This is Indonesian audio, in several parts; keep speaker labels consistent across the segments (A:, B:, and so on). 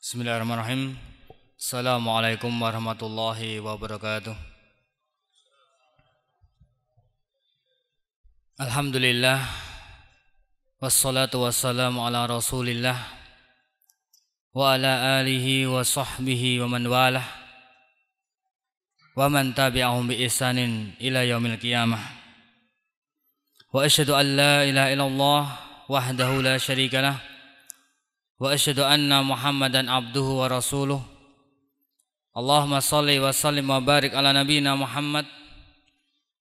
A: Bismillahirrahmanirrahim Assalamualaikum warahmatullahi wabarakatuh Alhamdulillah Wassalatu wassalamu ala rasulillah Wa ala alihi wa sahbihi wa man walah Wa man tabi'ahum bi ihsanin ila yaumil qiyamah Wa ashadu an la ilaha illallah Wahdahu la sharika lah وأشهد أن محمدا عبده ورسوله اللهم صل وسلم وبارك على نبينا محمد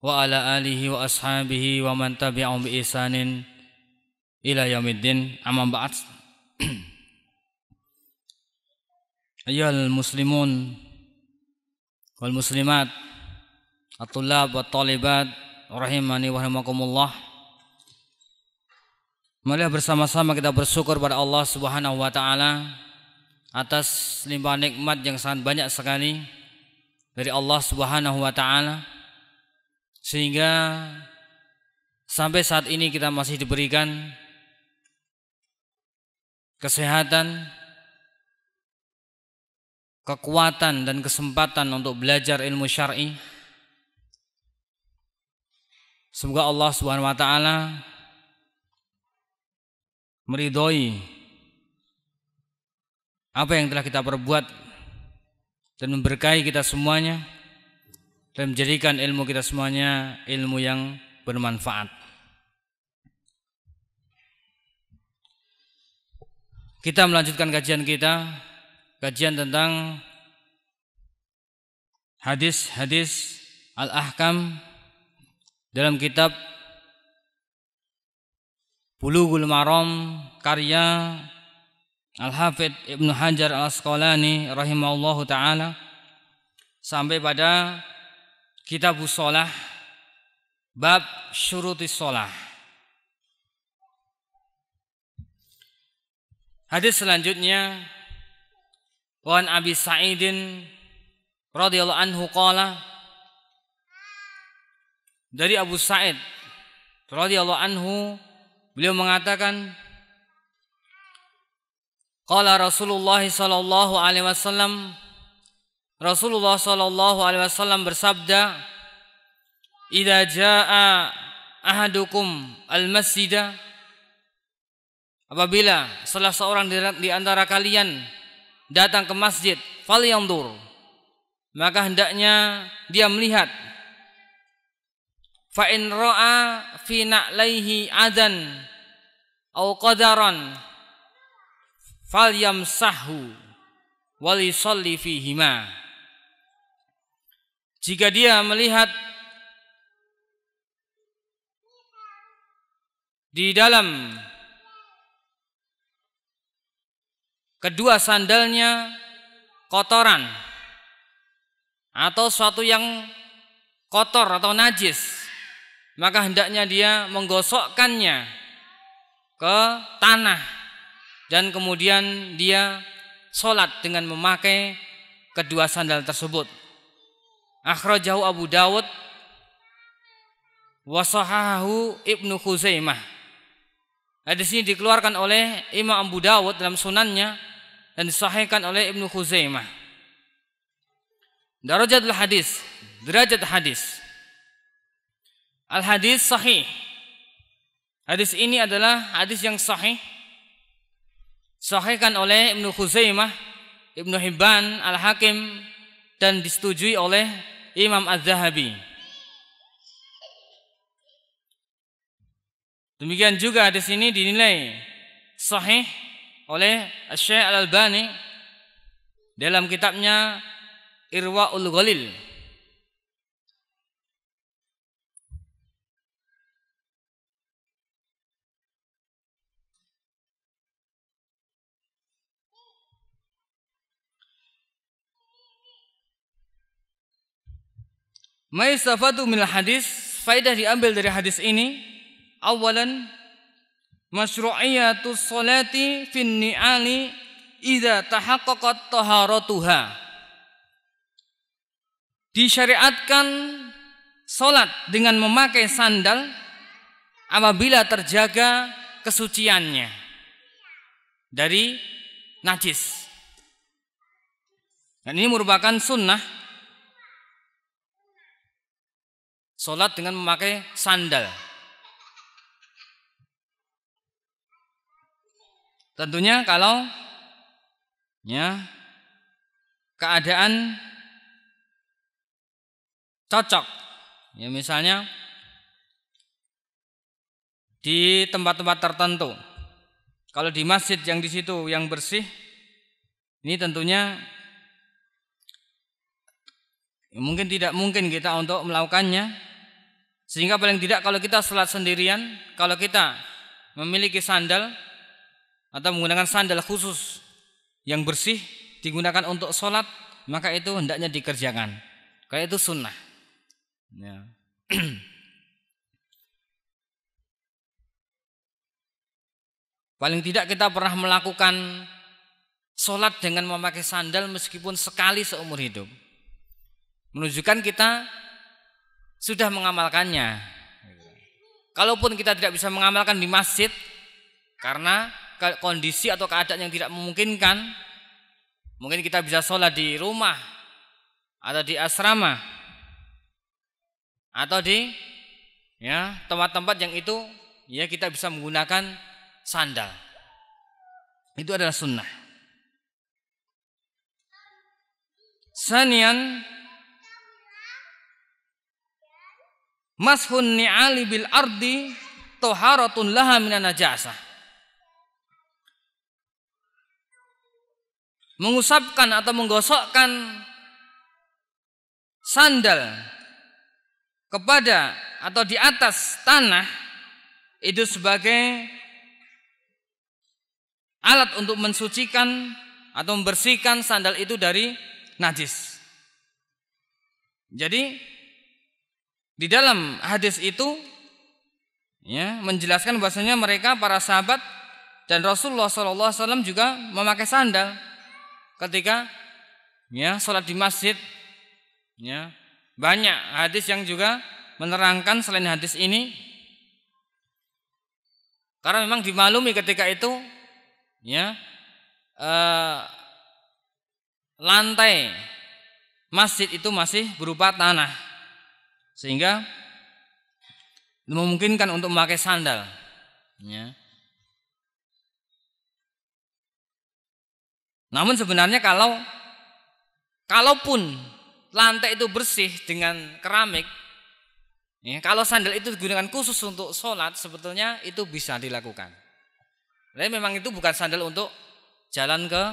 A: وعلى آله وأصحابه ومن تبعهم بإحسان إلى يوم الدين أما بعد أيها المسلمون والمسلمات الطلاب والطالبات رحمني ورحمكم الله Marilah bersama-sama kita bersyukur kepada Allah Subhanahu wa taala atas limpahan nikmat yang sangat banyak sekali dari Allah Subhanahu wa taala sehingga sampai saat ini kita masih diberikan kesehatan kekuatan dan kesempatan untuk belajar ilmu syar'i semoga Allah Subhanahu wa taala meridhoi apa yang telah kita perbuat dan memberkahi kita semuanya dan menjadikan ilmu kita semuanya ilmu yang bermanfaat. Kita melanjutkan kajian kita, kajian tentang hadis-hadis Al-Ahkam dalam kitab Bulughul Maram karya Al-Hafidh Ibnu Hajar Al-Asqalani rahimahullahu taala sampai pada kitab usolah bab syuruti solah hadis selanjutnya wan abi sa'idin radhiyallahu anhu qala dari Abu Sa'id radhiyallahu anhu beliau mengatakan Qala Rasulullah sallallahu alaihi wasallam Rasulullah sallallahu alaihi wasallam bersabda "Idza jaa ahadukum al masjid Apabila salah seorang di antara kalian datang ke masjid, falyandur, maka hendaknya dia melihat fa in ra'a fi na'laihi adan au qadaran falyam sahu walisolli fihima jika dia melihat di dalam kedua sandalnya kotoran atau suatu yang kotor atau najis maka hendaknya dia menggosokkannya ke tanah dan kemudian dia sholat dengan memakai kedua sandal tersebut. Akhrajahu Abu Dawud wasahahu Ibnu Khuzaimah. Hadis ini dikeluarkan oleh Imam Abu Dawud dalam sunannya dan disahihkan oleh Ibnu Khuzaimah. Darajatul hadis, derajat hadis. Al hadis sahih. Hadis ini adalah hadis yang sahih disahihkan oleh Ibnu Khuzaimah, Ibnu Hibban, Al-Hakim dan disetujui oleh Imam Az-Zahabi. Demikian juga di sini dinilai sahih oleh Syekh Al-Albani dalam kitabnya Irwaul Ghalil. Maistafadu min hadis, faedah diambil dari hadis ini. Awalan Masyru'iyatu salati fin ni'ali idza tahaqqaqat taharatuha. Disyariatkan salat dengan memakai sandal apabila terjaga kesuciannya dari najis. Dan ini merupakan sunnah Sholat dengan memakai sandal. Tentunya kalau ya keadaan cocok. Ya misalnya di tempat-tempat tertentu. Kalau di masjid yang di situ yang bersih, ini tentunya mungkin tidak mungkin kita untuk melakukannya sehingga paling tidak kalau kita sholat sendirian, kalau kita memiliki sandal atau menggunakan sandal khusus yang bersih digunakan untuk sholat, maka itu hendaknya dikerjakan. Kayak itu sunnah. Ya. Paling tidak kita pernah melakukan sholat dengan memakai sandal meskipun sekali seumur hidup. Menunjukkan kita sudah mengamalkannya. Kalaupun kita tidak bisa mengamalkan di masjid karena kondisi atau keadaan yang tidak memungkinkan, mungkin kita bisa sholat di rumah atau di asrama atau di ya tempat-tempat yang itu ya kita bisa menggunakan sandal. Itu adalah sunnah. Sanian Mashun ni'ali bil ardi toharatun laha minan najasa. Mengusapkan atau menggosokkan sandal kepada atau di atas tanah itu sebagai alat untuk mensucikan atau membersihkan sandal itu dari najis. Jadi di dalam hadis itu ya, menjelaskan bahwasanya mereka para sahabat dan Rasulullah SAW juga memakai sandal ketika ya sholat di masjid ya banyak hadis yang juga menerangkan selain hadis ini karena memang dimaklumi ketika itu ya eh, lantai masjid itu masih berupa tanah sehingga memungkinkan untuk memakai sandal. Ya. Namun sebenarnya kalau kalaupun lantai itu bersih dengan keramik, ya, kalau sandal itu digunakan khusus untuk sholat, sebetulnya itu bisa dilakukan. Tapi memang itu bukan sandal untuk jalan ke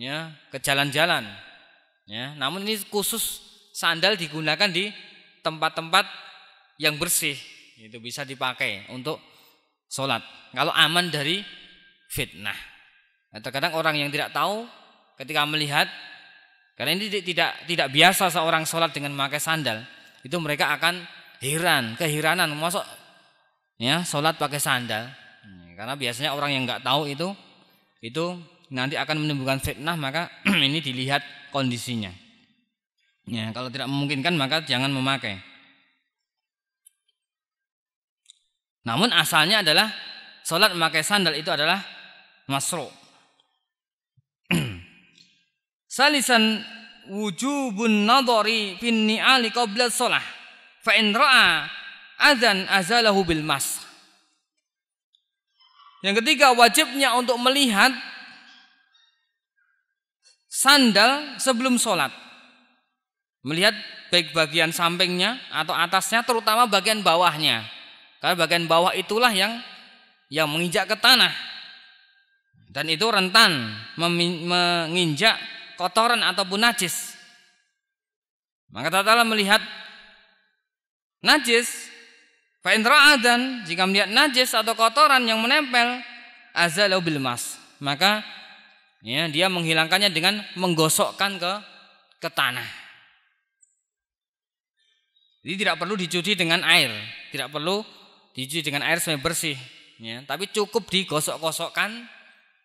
A: ya, ke jalan-jalan. Ya, namun ini khusus sandal digunakan di tempat-tempat yang bersih itu bisa dipakai untuk sholat kalau aman dari fitnah nah, terkadang orang yang tidak tahu ketika melihat karena ini tidak tidak biasa seorang sholat dengan memakai sandal itu mereka akan heran keheranan masuk ya sholat pakai sandal hmm, karena biasanya orang yang nggak tahu itu itu nanti akan menimbulkan fitnah maka ini dilihat kondisinya Ya, kalau tidak memungkinkan maka jangan memakai. Namun asalnya adalah sholat memakai sandal itu adalah masro. Salisan wujubun nadhari fin ni'ali qabla sholat Fa in ra'a adzan azalahu bil mas. Yang ketiga wajibnya untuk melihat sandal sebelum sholat. Melihat baik bagian sampingnya atau atasnya terutama bagian bawahnya. Karena bagian bawah itulah yang yang menginjak ke tanah. Dan itu rentan menginjak kotoran ataupun najis. Maka tatkala melihat najis, dan jika melihat najis atau kotoran yang menempel, azalau bilmas Maka ya, dia menghilangkannya dengan menggosokkan ke ke tanah. Jadi tidak perlu dicuci dengan air, tidak perlu dicuci dengan air sampai bersih, ya. Tapi cukup digosok-gosokkan,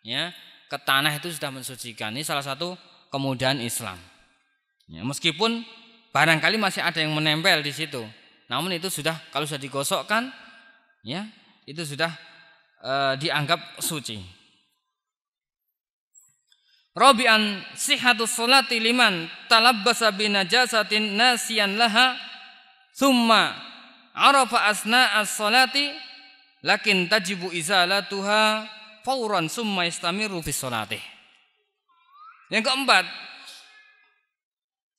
A: ya, ke tanah itu sudah mensucikan. Ini salah satu kemudahan Islam. Ya, meskipun barangkali masih ada yang menempel di situ, namun itu sudah kalau sudah digosokkan, ya, itu sudah e, dianggap suci. Robian sihatus salati liman talabbasa binajasatin nasian laha Summa arafa asna as-salati lakin tajibu izalatuha fauran summa istamiru fi salati Yang keempat,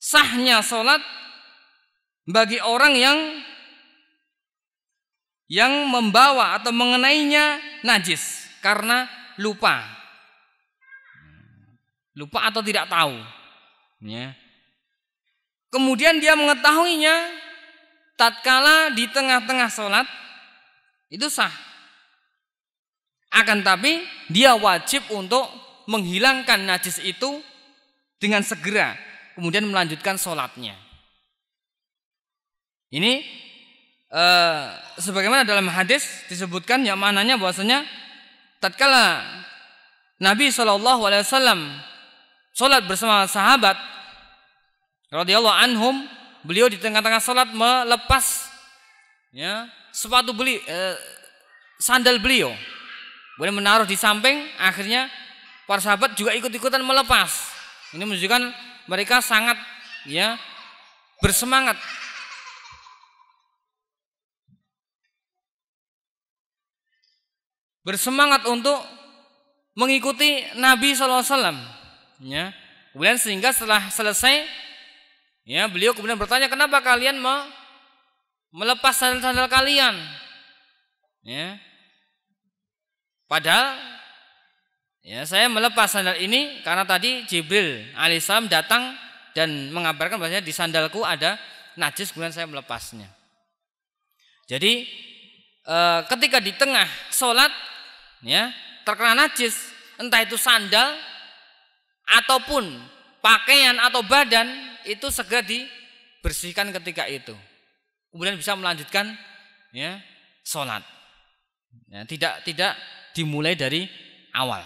A: sahnya salat bagi orang yang yang membawa atau mengenainya najis karena lupa. Lupa atau tidak tahu, ya. Kemudian dia mengetahuinya tatkala di tengah-tengah sholat itu sah. Akan tapi dia wajib untuk menghilangkan najis itu dengan segera. Kemudian melanjutkan sholatnya. Ini e, sebagaimana dalam hadis disebutkan yang mananya bahwasanya tatkala Nabi Shallallahu Alaihi Wasallam sholat bersama sahabat radhiyallahu anhum beliau di tengah-tengah salat melepas ya, sepatu beli eh, sandal beliau. boleh menaruh di samping, akhirnya para sahabat juga ikut-ikutan melepas. Ini menunjukkan mereka sangat ya bersemangat bersemangat untuk mengikuti Nabi SAW. Ya. Kemudian sehingga setelah selesai Ya, beliau kemudian bertanya, "Kenapa kalian mau melepas sandal-sandal kalian?" Ya. Padahal ya saya melepas sandal ini karena tadi Jibril alaihissalam datang dan mengabarkan bahwasanya di sandalku ada najis kemudian saya melepasnya. Jadi e, ketika di tengah sholat ya terkena najis entah itu sandal ataupun pakaian atau badan itu segera dibersihkan ketika itu. Kemudian bisa melanjutkan ya salat. Ya, tidak tidak dimulai dari awal.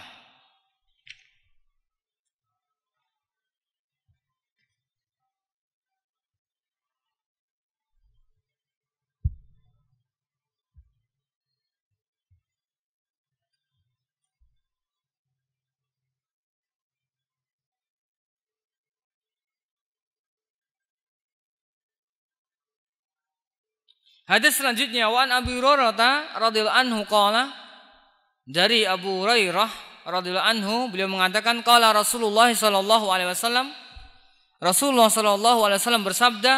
A: Hadis selanjutnya wan Abi Hurairah radhiyallahu anhu qala dari Abu Hurairah radhiyallahu anhu beliau mengatakan qala Rasulullah sallallahu alaihi wasallam Rasulullah sallallahu alaihi wasallam bersabda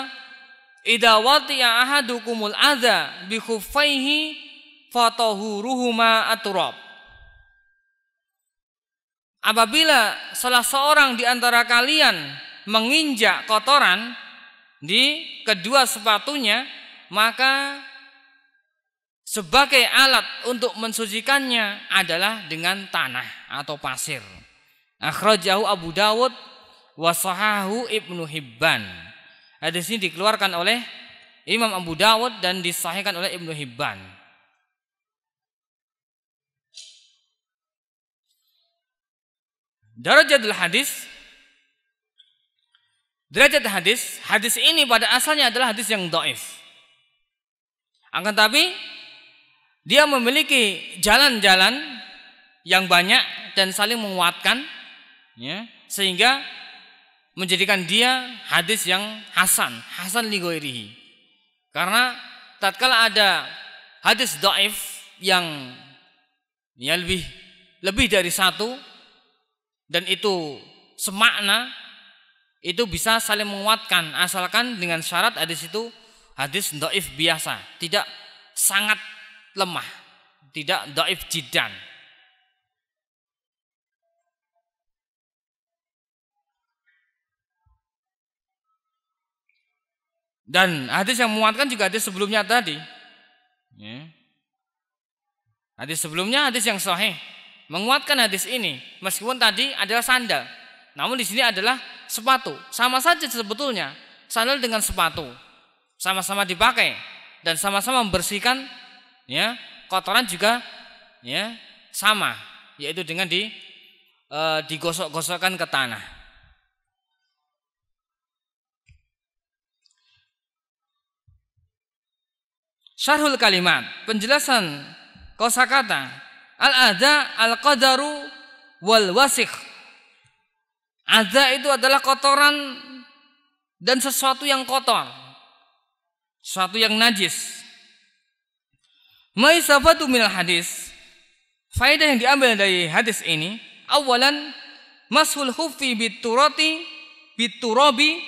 A: Idza wati'a ahadukumul adza bi khuffaihi fatahuruhuma aturab Apabila salah seorang di antara kalian menginjak kotoran di kedua sepatunya, maka sebagai alat untuk mensucikannya adalah dengan tanah atau pasir. Akhrajahu Abu Dawud wasahahu Ibnu Hibban. Hadis ini dikeluarkan oleh Imam Abu Dawud dan disahihkan oleh Ibnu Hibban. Darajatul hadis Derajat hadis, hadis ini pada asalnya adalah hadis yang doif. Akan tapi dia memiliki jalan-jalan yang banyak dan saling menguatkan ya, sehingga menjadikan dia hadis yang hasan, hasan ligoirihi. ghairihi. Karena tatkala ada hadis dhaif yang ya lebih lebih dari satu dan itu semakna itu bisa saling menguatkan asalkan dengan syarat hadis itu hadis doif biasa, tidak sangat lemah, tidak doif jidan. Dan hadis yang menguatkan juga hadis sebelumnya tadi. Ya. Hadis sebelumnya hadis yang sahih menguatkan hadis ini meskipun tadi adalah sandal. Namun di sini adalah sepatu. Sama saja sebetulnya sandal dengan sepatu sama-sama dipakai dan sama-sama membersihkan ya kotoran juga ya sama yaitu dengan di e, digosok-gosokkan ke tanah. Syarhul kalimat, penjelasan kosakata al-adza al-qadaru wal wasikh. Adza itu adalah kotoran dan sesuatu yang kotor Suatu yang najis. Maisafatu minal hadis. Faedah yang diambil dari hadis ini, awalan masul khuffi biturati biturabi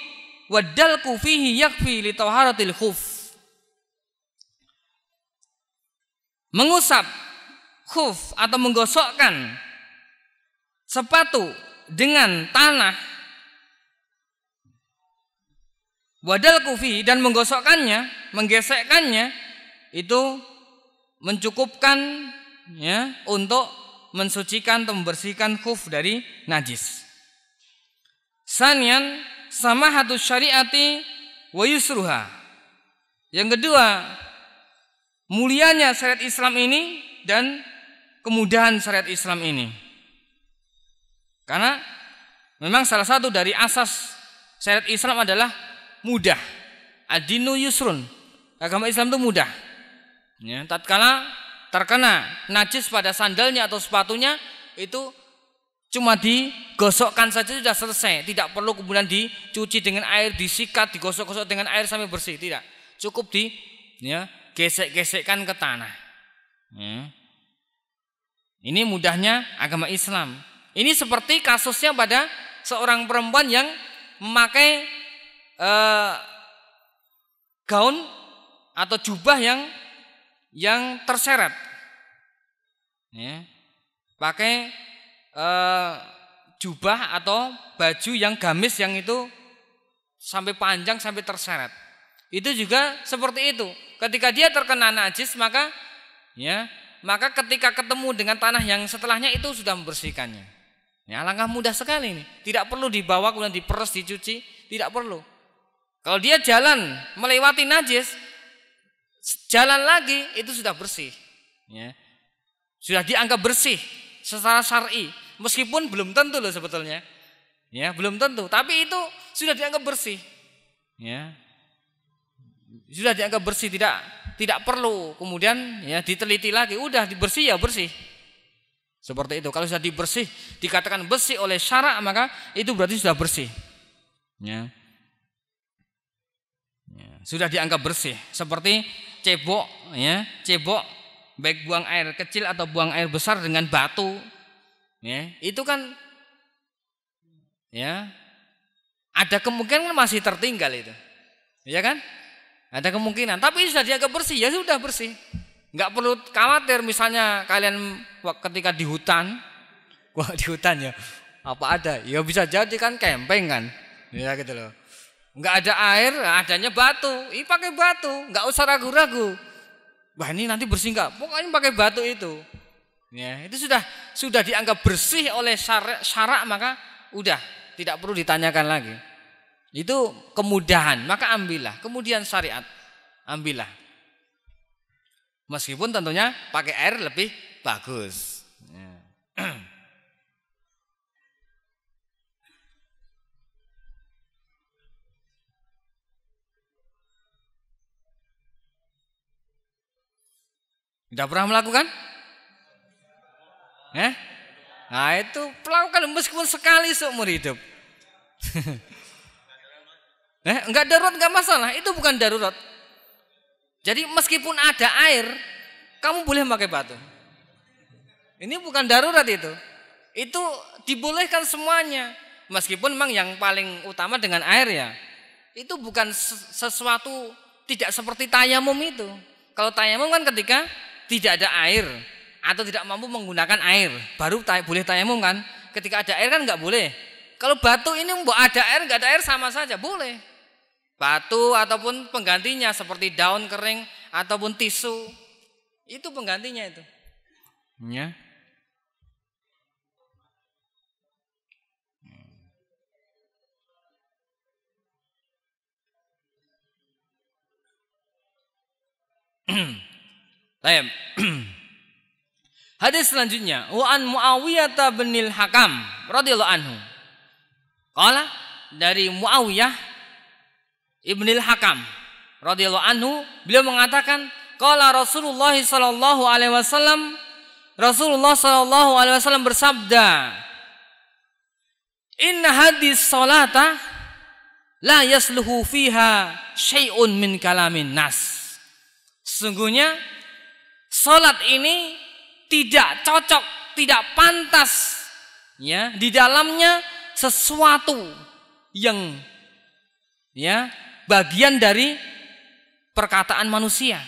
A: wadalku fihi yakfi li tawharatil khuf. Mengusap khuf atau menggosokkan sepatu dengan tanah Wadal kufi dan menggosokkannya, menggesekkannya itu mencukupkan ya untuk mensucikan atau membersihkan kuf dari najis. Sanian sama hatu syariati wa yusruha. Yang kedua, mulianya syariat Islam ini dan kemudahan syariat Islam ini. Karena memang salah satu dari asas syariat Islam adalah mudah. Adinu yusrun. Agama Islam itu mudah. Ya, tatkala terkena najis pada sandalnya atau sepatunya itu cuma digosokkan saja sudah selesai. Tidak perlu kemudian dicuci dengan air, disikat, digosok-gosok dengan air sampai bersih. Tidak. Cukup di ya, gesek-gesekkan ke tanah. Ya. Ini mudahnya agama Islam. Ini seperti kasusnya pada seorang perempuan yang memakai eh, gaun atau jubah yang yang terseret. Ya. Pakai eh, jubah atau baju yang gamis yang itu sampai panjang sampai terseret. Itu juga seperti itu. Ketika dia terkena najis maka ya, maka ketika ketemu dengan tanah yang setelahnya itu sudah membersihkannya. Ya, langkah mudah sekali ini. Tidak perlu dibawa kemudian diperes, dicuci, tidak perlu. Kalau dia jalan melewati najis, jalan lagi itu sudah bersih. Ya. Sudah dianggap bersih secara syar'i, meskipun belum tentu loh sebetulnya. Ya, belum tentu, tapi itu sudah dianggap bersih. Ya. Sudah dianggap bersih tidak tidak perlu kemudian ya diteliti lagi, udah dibersih, ya bersih. Seperti itu. Kalau sudah dibersih, dikatakan bersih oleh syara maka itu berarti sudah bersih. Ya sudah dianggap bersih seperti cebok ya cebok baik buang air kecil atau buang air besar dengan batu ya itu kan ya ada kemungkinan masih tertinggal itu ya kan ada kemungkinan tapi sudah dianggap bersih ya sudah bersih nggak perlu khawatir misalnya kalian ketika di hutan wah di hutan ya apa ada ya bisa jadi kan camping kan ya gitu loh Nggak ada air, adanya batu. Ini pakai batu, nggak usah ragu-ragu. Wah ini nanti bersih nggak? Pokoknya pakai batu itu. Ya, itu sudah sudah dianggap bersih oleh syarak, syarak maka udah tidak perlu ditanyakan lagi. Itu kemudahan, maka ambillah. Kemudian syariat, ambillah. Meskipun tentunya pakai air lebih bagus. Ya. Tidak pernah melakukan? Eh? Nah itu pelakukan meskipun sekali seumur hidup. eh, enggak darurat enggak masalah, itu bukan darurat. Jadi meskipun ada air, kamu boleh pakai batu. Ini bukan darurat itu. Itu dibolehkan semuanya. Meskipun memang yang paling utama dengan air ya. Itu bukan sesuatu tidak seperti tayamum itu. Kalau tayamum kan ketika tidak ada air atau tidak mampu menggunakan air, baru tay boleh tayamum kan? Ketika ada air kan nggak boleh. Kalau batu ini mau ada air nggak ada air sama saja boleh. Batu ataupun penggantinya seperti daun kering ataupun tisu itu penggantinya itu. Ya. Hmm. Baik. Hadis selanjutnya, wa an Muawiyah bin Hakam radhiyallahu anhu. Qala dari Muawiyah Ibnil Hakam radhiyallahu anhu, beliau mengatakan, qala Rasulullah sallallahu alaihi wasallam Rasulullah sallallahu alaihi wasallam bersabda, "Inna hadis salata la yasluhu fiha syai'un min kalamin nas." Sesungguhnya Salat ini tidak cocok, tidak pantas ya, di dalamnya sesuatu yang ya, bagian dari perkataan manusia.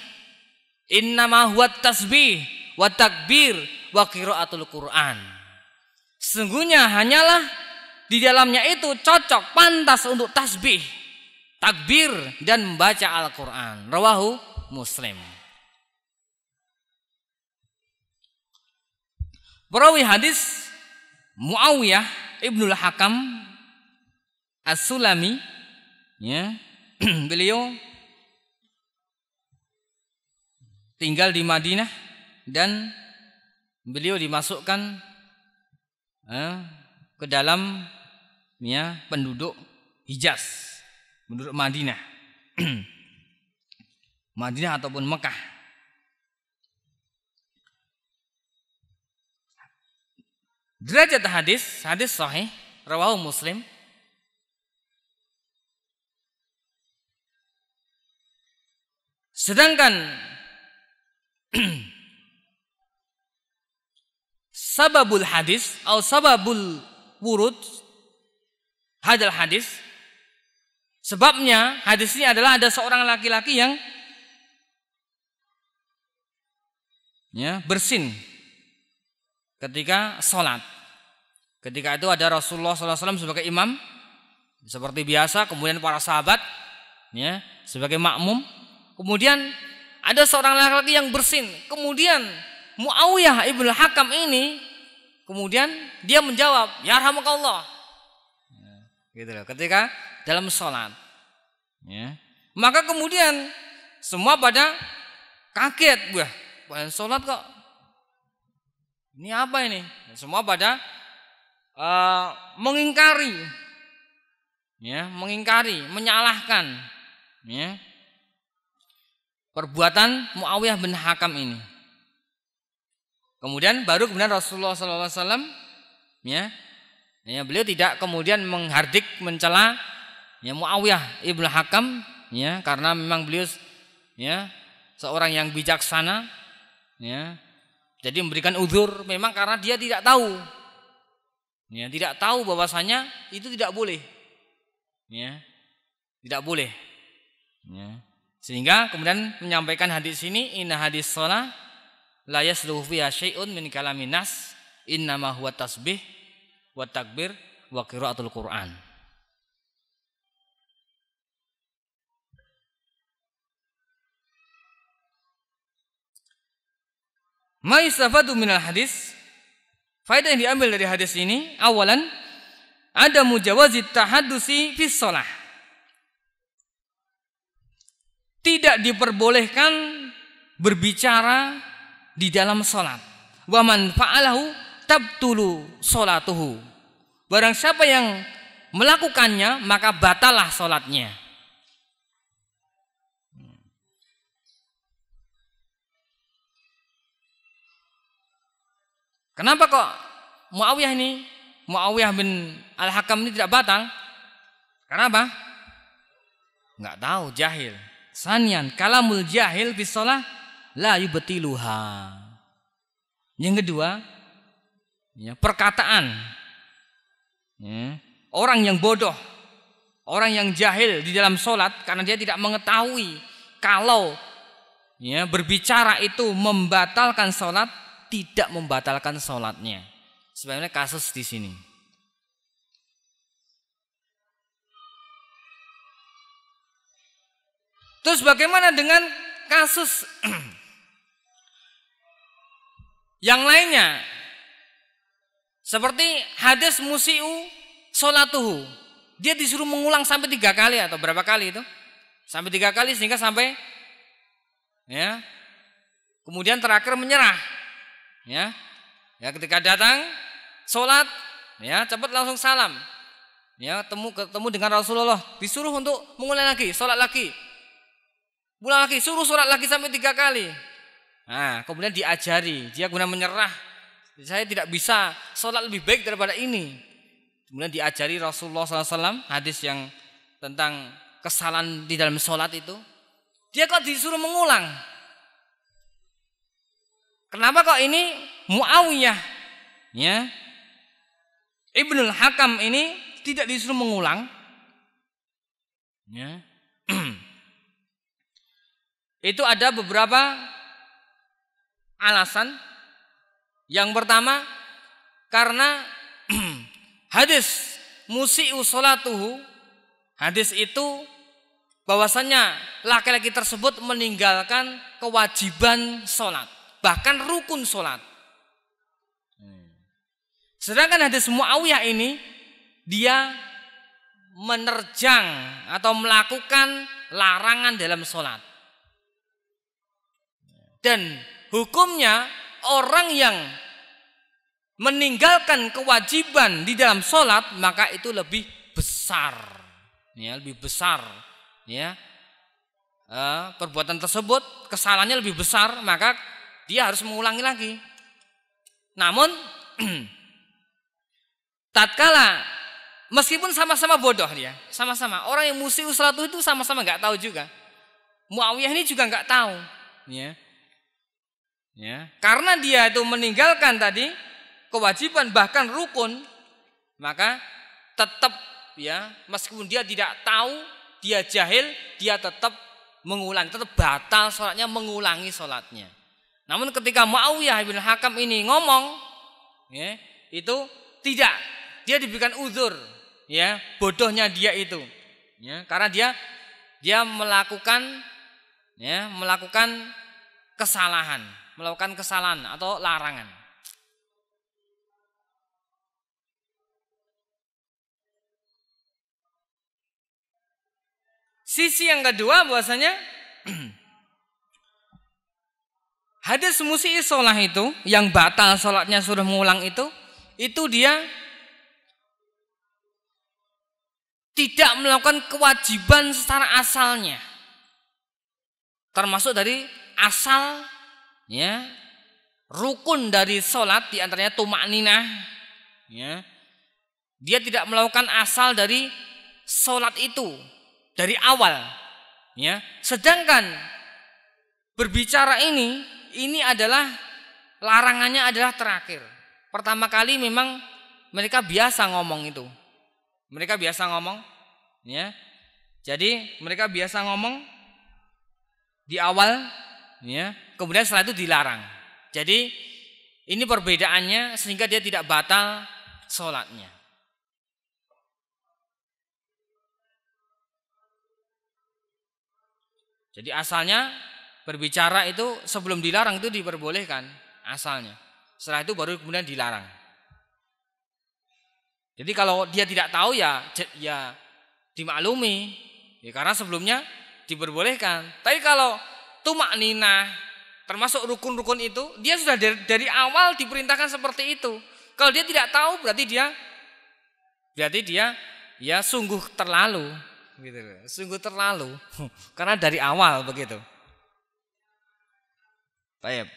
A: Innama huwa tasbih wa takbir wa qiraatul Qur'an. Sesungguhnya hanyalah di dalamnya itu cocok pantas untuk tasbih, takbir dan membaca Al-Qur'an. Rawahu Muslim. Perawi hadis Muawiyah Ibnul Hakam As-Sulami ya. beliau tinggal di Madinah dan beliau dimasukkan eh, ke dalam ya, penduduk Hijaz, penduduk Madinah. Madinah ataupun Mekah. Derajat hadis, hadis sahih, rawahu Muslim. Sedangkan sababul hadis atau sababul wurud hadal hadis sebabnya hadis ini adalah ada seorang laki-laki yang ya bersin ketika sholat Ketika itu ada Rasulullah SAW sebagai imam seperti biasa, kemudian para sahabat ya sebagai makmum. Kemudian ada seorang laki-laki yang bersin. Kemudian Muawiyah ibn Hakam ini kemudian dia menjawab, "Ya rahmat Allah ya, gitu loh. Ketika dalam sholat, ya. maka kemudian semua pada kaget, wah, bukan sholat kok. Ini apa ini? Semua pada Eh, mengingkari ya, mengingkari, menyalahkan ya, perbuatan Muawiyah bin Hakam ini. Kemudian baru kemudian Rasulullah SAW ya, ya beliau tidak kemudian menghardik mencela ya Muawiyah ibnu Hakam ya karena memang beliau ya seorang yang bijaksana ya jadi memberikan uzur memang karena dia tidak tahu Ya, tidak tahu bahwasanya itu tidak boleh. Ya. Tidak boleh. Ya. Sehingga kemudian menyampaikan hadis ini inna hadis shalah la yasluhu fiha syai'un min kalamin nas innama huwa tasbih wa takbir wa qiraatul Qur'an. Ma yastafadu minal hadis Faedah yang diambil dari hadis ini, awalan ada mujawazit tahadusi fi shalah. Tidak diperbolehkan berbicara di dalam solat Wa man fa'alahu tabtulu solatuhu Barang siapa yang melakukannya maka batalah solatnya. Kenapa kok Muawiyah ini, Muawiyah bin Al-Hakam ini tidak batal? Kenapa? Enggak tahu, jahil. Sanian, kalamul jahil shalah la yubtiluha. Yang kedua, ya, perkataan. Ya, orang yang bodoh, orang yang jahil di dalam sholat karena dia tidak mengetahui kalau ya, berbicara itu membatalkan sholat tidak membatalkan sholatnya. Sebenarnya kasus di sini. Terus bagaimana dengan kasus yang lainnya? Seperti hadis musiu sholatuhu. Dia disuruh mengulang sampai tiga kali atau berapa kali itu? Sampai tiga kali sehingga sampai ya. Kemudian terakhir menyerah. Ya. Ya, ketika datang sholat, ya, cepat langsung salam. Ya, temu ketemu dengan Rasulullah, disuruh untuk mengulang lagi, sholat lagi. Pulang lagi, suruh sholat lagi sampai tiga kali. Nah, kemudian diajari, dia guna menyerah. Saya tidak bisa sholat lebih baik daripada ini. Kemudian diajari Rasulullah SAW hadis yang tentang kesalahan di dalam sholat itu. Dia kok disuruh mengulang. Kenapa kok ini Muawiyah ya Ibnu Hakam ini tidak disuruh mengulang?
B: Ya.
A: Itu ada beberapa alasan. Yang pertama karena hadis musi salatuhu hadis itu bahwasannya laki-laki tersebut meninggalkan kewajiban sholat bahkan rukun sholat. Hmm. Sedangkan hadis Muawiyah ini dia menerjang atau melakukan larangan dalam sholat. Dan hukumnya orang yang meninggalkan kewajiban di dalam sholat maka itu lebih besar, ya lebih besar, ya eh, perbuatan tersebut kesalahannya lebih besar maka dia harus mengulangi lagi. Namun tatkala meskipun sama-sama bodoh dia, sama-sama orang yang musuh usratu itu sama-sama nggak tahu juga. Muawiyah ini juga nggak tahu,
B: ya. Ya,
A: karena dia itu meninggalkan tadi kewajiban bahkan rukun, maka tetap ya, meskipun dia tidak tahu, dia jahil, dia tetap mengulang, tetap batal sholatnya, mengulangi sholatnya. Namun ketika Muawiyah bin Hakam ini ngomong, ya, itu tidak. Dia diberikan uzur, ya, bodohnya dia itu. Ya, karena dia dia melakukan ya, melakukan kesalahan, melakukan kesalahan atau larangan. Sisi yang kedua bahwasanya Hadis musi sholat itu yang batal sholatnya sudah mengulang itu, itu dia tidak melakukan kewajiban secara asalnya. Termasuk dari asal ya rukun dari sholat diantaranya tumak ninah ya dia tidak melakukan asal dari sholat itu dari awal ya sedangkan berbicara ini ini adalah larangannya adalah terakhir. Pertama kali memang mereka biasa ngomong itu. Mereka biasa ngomong, ya. Jadi mereka biasa ngomong di awal, ya. Kemudian setelah itu dilarang. Jadi ini perbedaannya sehingga dia tidak batal sholatnya. Jadi asalnya berbicara itu sebelum dilarang itu diperbolehkan asalnya. Setelah itu baru kemudian dilarang. Jadi kalau dia tidak tahu ya ya dimaklumi ya karena sebelumnya diperbolehkan. Tapi kalau tumak nina termasuk rukun-rukun itu dia sudah dari, dari awal diperintahkan seperti itu. Kalau dia tidak tahu berarti dia berarti dia ya sungguh terlalu gitu. Sungguh terlalu karena dari awal begitu. Baik.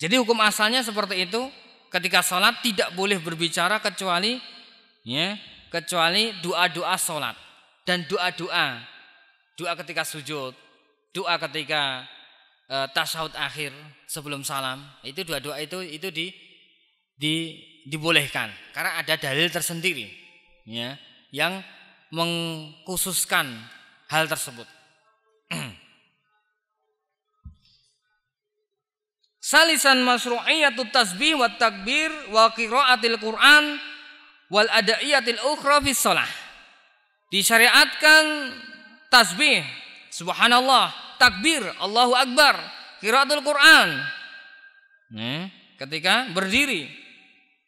A: Jadi hukum asalnya seperti itu. Ketika sholat tidak boleh berbicara kecuali ya kecuali doa-doa sholat dan doa-doa doa ketika sujud, doa ketika e, tasyahud akhir sebelum salam itu doa-doa itu itu di di dibolehkan karena ada dalil tersendiri ya yang mengkhususkan hal tersebut. Salisan masru'iyatu tasbih wa takbir wa qiraatil Qur'an wal adaiyatil ukhra fi shalah. Disyariatkan tasbih, subhanallah, takbir, Allahu akbar, qiraatul Qur'an. Nah, ketika berdiri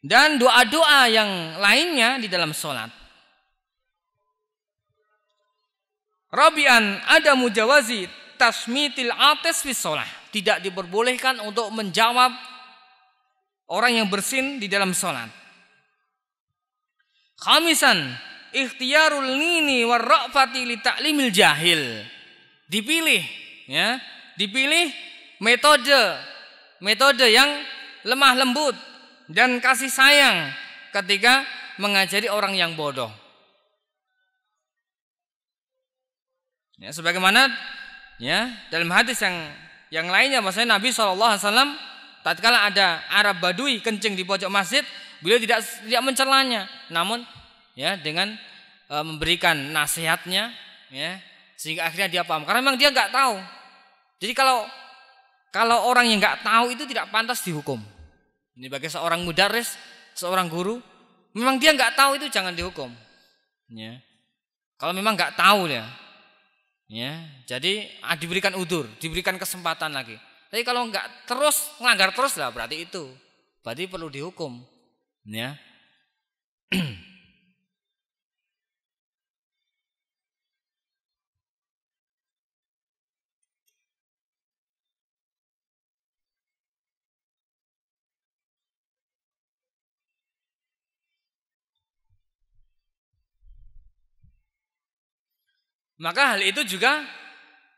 A: dan doa-doa yang lainnya di dalam salat. Rabian ada mujawazi tasmitil ates fisolah Tidak diperbolehkan untuk menjawab orang yang bersin di dalam solat. Khamisan ikhtiarul nini warrafati li ta'limil jahil. Dipilih ya, dipilih metode metode yang lemah lembut dan kasih sayang ketika mengajari orang yang bodoh. Ya, sebagaimana ya dalam hadis yang yang lainnya maksudnya Nabi saw alaihi tatkala ada Arab Badui kencing di pojok masjid, beliau tidak tidak mencelanya, namun ya dengan e, memberikan nasihatnya ya sehingga akhirnya dia paham. Karena memang dia nggak tahu. Jadi kalau kalau orang yang nggak tahu itu tidak pantas dihukum. Ini bagi seorang mudaris, seorang guru, memang dia nggak tahu itu jangan dihukum. Ya. Kalau memang nggak tahu ya, Ya, jadi ah, diberikan udur, diberikan kesempatan lagi. Tapi kalau nggak terus melanggar terus lah berarti itu. Berarti perlu dihukum. Ya. Maka hal itu juga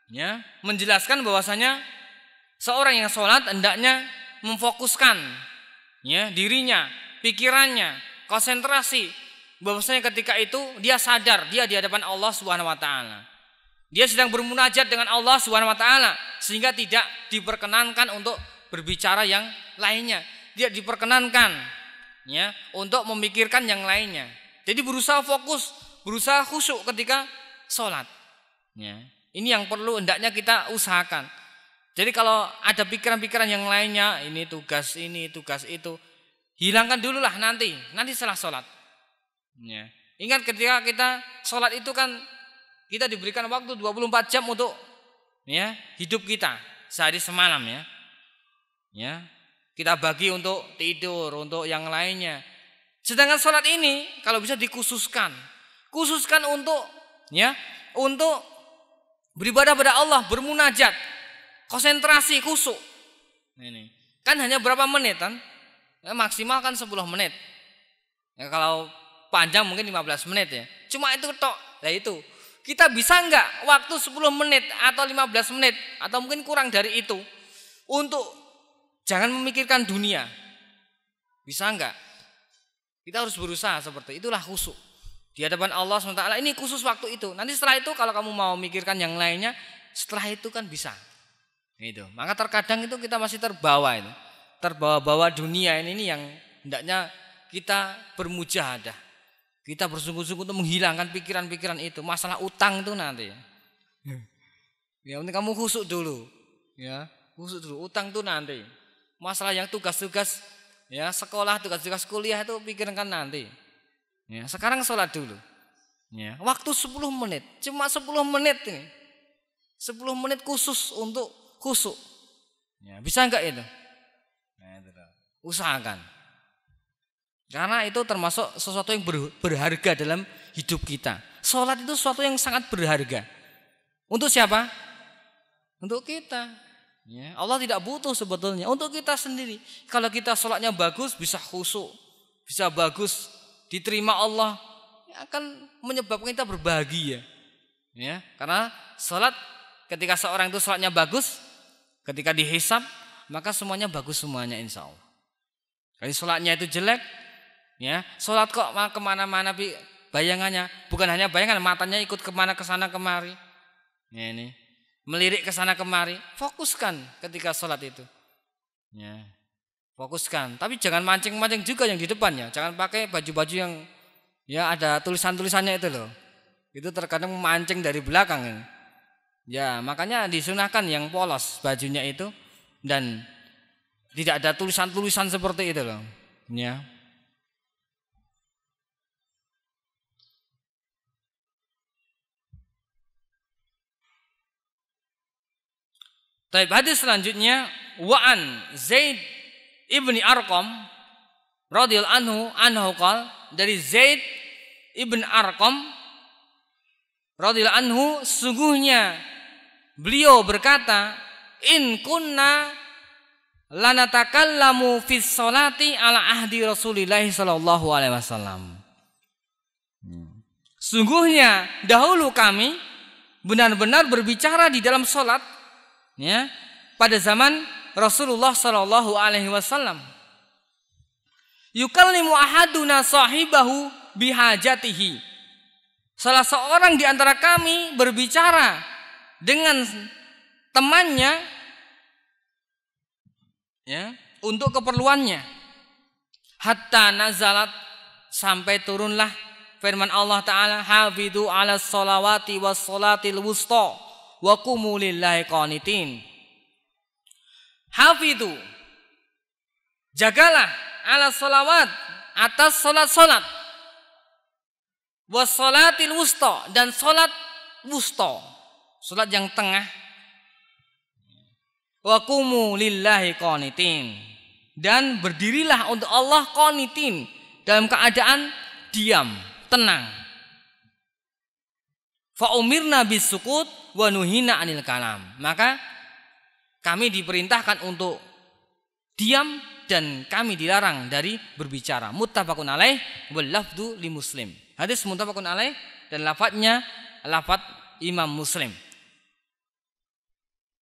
A: ya, menjelaskan bahwasanya seorang yang sholat hendaknya memfokuskan ya, dirinya, pikirannya, konsentrasi bahwasanya ketika itu dia sadar dia di hadapan Allah Subhanahu wa taala. Dia sedang bermunajat dengan Allah Subhanahu wa taala sehingga tidak diperkenankan untuk berbicara yang lainnya. Dia diperkenankan ya untuk memikirkan yang lainnya. Jadi berusaha fokus, berusaha khusyuk ketika sholat. Ya. Ini yang perlu hendaknya kita usahakan. Jadi kalau ada pikiran-pikiran yang lainnya, ini tugas ini, tugas itu, hilangkan dulu lah nanti, nanti setelah sholat. Ya. Ingat ketika kita sholat itu kan kita diberikan waktu 24 jam untuk ya hidup kita sehari semalam ya. Ya, kita bagi untuk tidur, untuk yang lainnya. Sedangkan sholat ini kalau bisa dikhususkan, khususkan untuk ya untuk beribadah pada Allah, bermunajat, konsentrasi, khusuk Ini kan hanya berapa menit kan? Ya, maksimal kan 10 menit. Ya, kalau panjang mungkin 15 menit ya. Cuma itu tok. ya itu. Kita bisa nggak waktu 10 menit atau 15 menit atau mungkin kurang dari itu untuk jangan memikirkan dunia. Bisa nggak? Kita harus berusaha seperti itulah khusuk. Di hadapan Allah SWT ini khusus waktu itu. Nanti setelah itu kalau kamu mau mikirkan yang lainnya, setelah itu kan bisa. Itu. Maka terkadang itu kita masih terbawa itu. Terbawa-bawa dunia ini, ini yang hendaknya kita bermujahadah. Kita bersungguh-sungguh untuk menghilangkan pikiran-pikiran itu. Masalah utang itu nanti. Ya, nanti kamu khusuk dulu. Ya, khusuk dulu. Utang itu nanti. Masalah yang tugas-tugas ya sekolah, tugas-tugas kuliah itu pikirkan nanti. Ya, sekarang sholat dulu. Ya, waktu 10 menit, cuma 10 menit ini. 10 menit khusus untuk khusuk. Ya, bisa enggak itu? Nah, Usahakan. Karena itu termasuk sesuatu yang berharga dalam hidup kita. Sholat itu sesuatu yang sangat berharga. Untuk siapa? Untuk kita. Ya, Allah tidak butuh sebetulnya untuk kita sendiri. Kalau kita sholatnya bagus, bisa khusuk, bisa bagus diterima Allah ya akan menyebabkan kita berbahagia. Ya, karena sholat ketika seorang itu sholatnya bagus, ketika dihisap, maka semuanya bagus semuanya insya Allah. Kalau sholatnya itu jelek, ya, sholat kok kemana-mana bayangannya, bukan hanya bayangan, matanya ikut kemana ke sana kemari. Ya, ini melirik ke sana kemari, fokuskan ketika sholat itu. Ya. Fokuskan, tapi jangan mancing-mancing juga yang di depannya. Jangan pakai baju-baju yang ya ada tulisan-tulisannya itu loh. Itu terkadang mancing dari belakang. Ya, ya makanya disunahkan yang polos bajunya itu dan tidak ada tulisan-tulisan seperti itu loh. Ya. Tapi hadis selanjutnya wa'an Zaid ibni Arkom radhiyallahu anhu anhu dari Zaid ibn Arkom radhiyallahu anhu sungguhnya beliau berkata in kunna lanatakallamu fis salati ala ahdi Rasulillah sallallahu alaihi wasallam hmm. Sungguhnya dahulu kami benar-benar berbicara di dalam solat ya, pada zaman Rasulullah Shallallahu Alaihi Wasallam. Yukalimu ahaduna sahibahu bihajatihi. Salah seorang di antara kami berbicara dengan temannya ya, untuk keperluannya. Hatta nazalat sampai turunlah firman Allah taala hafidu ala salawati wasolatil salatil wusta wa qumu qanitin. Hafidu, Jagalah ala salawat atas salat-salat. Wasolatil wusto dan salat wusto Salat yang tengah. Wakumu lillahi konitin Dan berdirilah untuk Allah konitin dalam keadaan diam, tenang. Fa umirna bisukut wa nuhina anil kalam. Maka kami diperintahkan untuk diam dan kami dilarang dari berbicara. Muttafaqun alaih wal lafdu li muslim. Hadis muttafaqun alaih dan lafadznya lafadz Imam Muslim.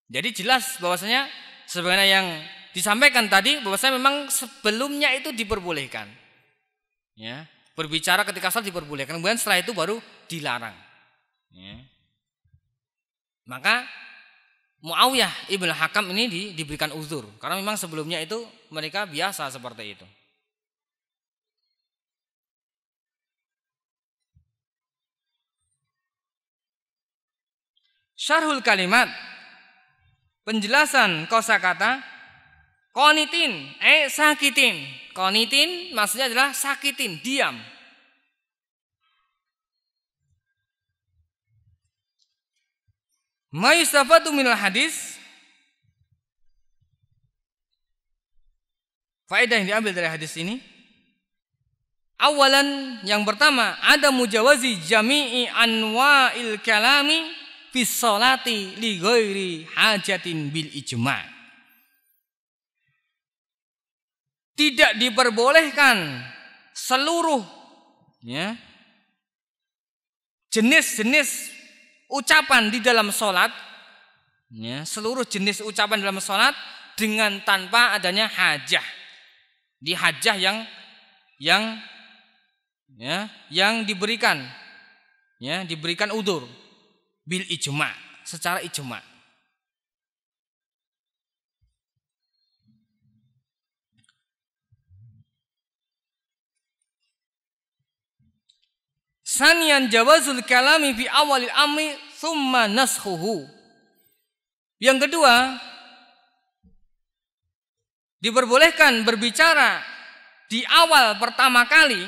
A: Jadi jelas bahwasanya sebagaimana yang disampaikan tadi bahwasanya memang sebelumnya itu diperbolehkan. Ya, berbicara ketika salat diperbolehkan, kemudian setelah itu baru dilarang. Ya. Maka Muawiyah ibn Hakam ini di, diberikan uzur karena memang sebelumnya itu mereka biasa seperti itu. Syarhul kalimat penjelasan kosakata konitin eh sakitin. Konitin maksudnya adalah sakitin, diam. Ma yustafadu minal hadis Faedah yang diambil dari hadis ini Awalan yang pertama ada mujawazi jami'i anwa'il kalami fi salati li ghairi hajatin bil ijma'. Tidak diperbolehkan seluruh ya jenis-jenis ucapan di dalam sholat, ya, seluruh jenis ucapan dalam sholat dengan tanpa adanya hajah. Di hajah yang yang ya, yang diberikan ya, diberikan udur bil ijma secara ijma. Sanian jawazul kalami fi awalil amri summa nashuhu. Yang kedua, diperbolehkan berbicara di awal pertama kali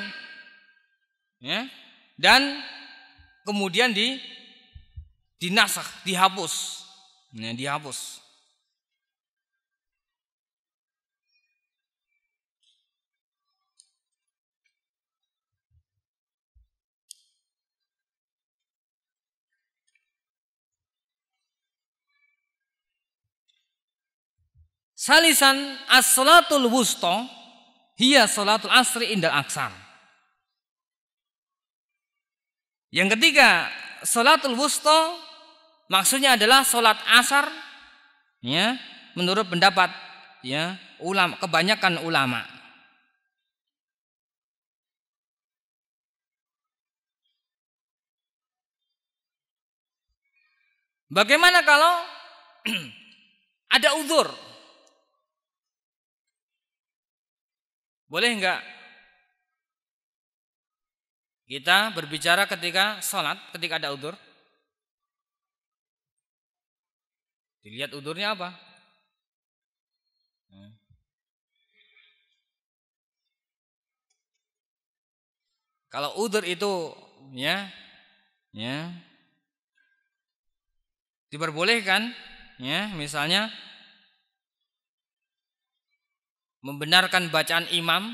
A: ya, dan kemudian di dinasah, dihapus. Ya, dihapus. Salisan as-salatul wusta hiya salatul asri indal aksar. Yang ketiga, salatul wusta maksudnya adalah salat asar ya, menurut pendapat ya ulama kebanyakan ulama. Bagaimana kalau ada uzur? Boleh enggak kita berbicara ketika sholat ketika ada udur? Dilihat udurnya apa? Hmm. Kalau udur itu ya ya diperbolehkan ya misalnya membenarkan bacaan imam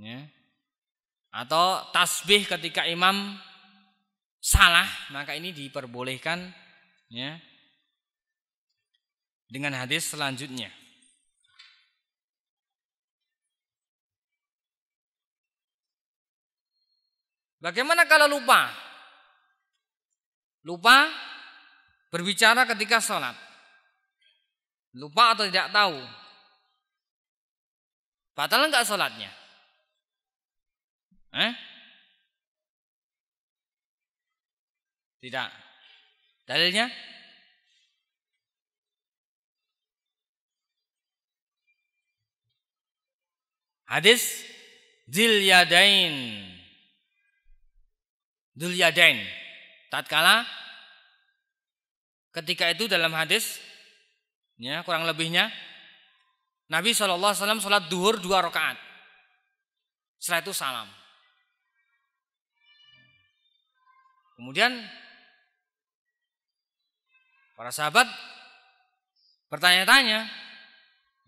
A: ya, atau tasbih ketika imam salah maka ini diperbolehkan ya dengan hadis selanjutnya Bagaimana kalau lupa? Lupa berbicara ketika sholat. Lupa atau tidak tahu Batal enggak sholatnya? Eh? Tidak. Dalilnya? Hadis Zilyadain Zilyadain Tatkala ketika itu dalam hadis ya kurang lebihnya Nabi SAW sholat duhur dua rakaat. Setelah itu salam. Kemudian para sahabat bertanya-tanya,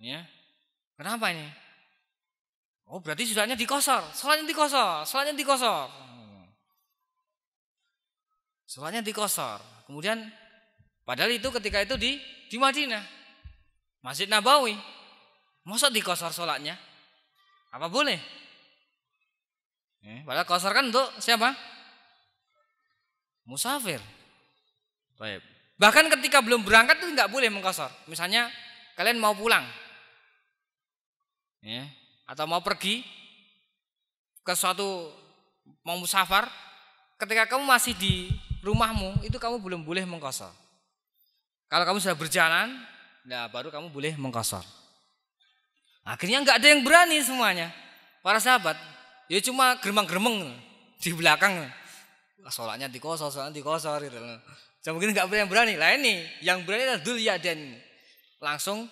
A: ya, kenapa ini? Oh berarti sudahnya dikosor, sholatnya dikosor, sholatnya dikosor. Sholatnya dikosor. Kemudian padahal itu ketika itu di di Madinah. Masjid Nabawi. Masa dikosor sholatnya? Apa boleh? Eh, padahal kosor kan untuk siapa? Musafir. Baik. Bahkan ketika belum berangkat itu nggak boleh mengkosor. Misalnya kalian mau pulang, ya, atau mau pergi ke suatu mau musafar, ketika kamu masih di rumahmu itu kamu belum boleh mengkosor. Kalau kamu sudah berjalan, nah baru kamu boleh mengkosor. Akhirnya nggak ada yang berani semuanya. Para sahabat, ya cuma geremang-geremeng di belakang. Sholatnya dikosor, sholatnya dikosor gitu. mungkin nggak ada yang berani. Lah ini yang berani adalah Dhul dan Langsung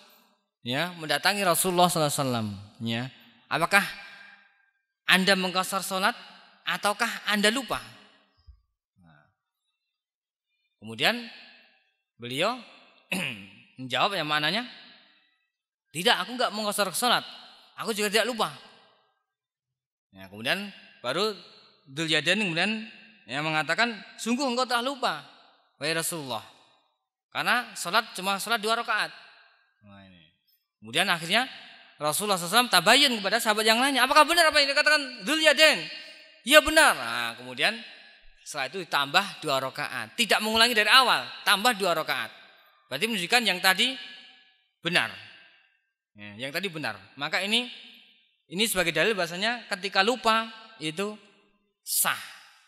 A: ya mendatangi Rasulullah SAW. Ya. Apakah Anda mengkosor sholat ataukah Anda lupa? Nah. Kemudian beliau menjawab yang mananya tidak, aku nggak mau sholat. Aku juga tidak lupa. Ya, kemudian baru Dzuljadan kemudian yang mengatakan sungguh engkau telah lupa wahai Rasulullah. Karena sholat cuma sholat dua rakaat. Nah, ini. Kemudian akhirnya Rasulullah SAW tabayun kepada sahabat yang lainnya. Apakah benar apa yang dikatakan Dzuljadan? Iya benar. Nah, kemudian setelah itu ditambah dua rakaat. Tidak mengulangi dari awal, tambah dua rakaat. Berarti menunjukkan yang tadi benar. Ya, yang tadi benar. Maka ini ini sebagai dalil bahasanya ketika lupa itu sah,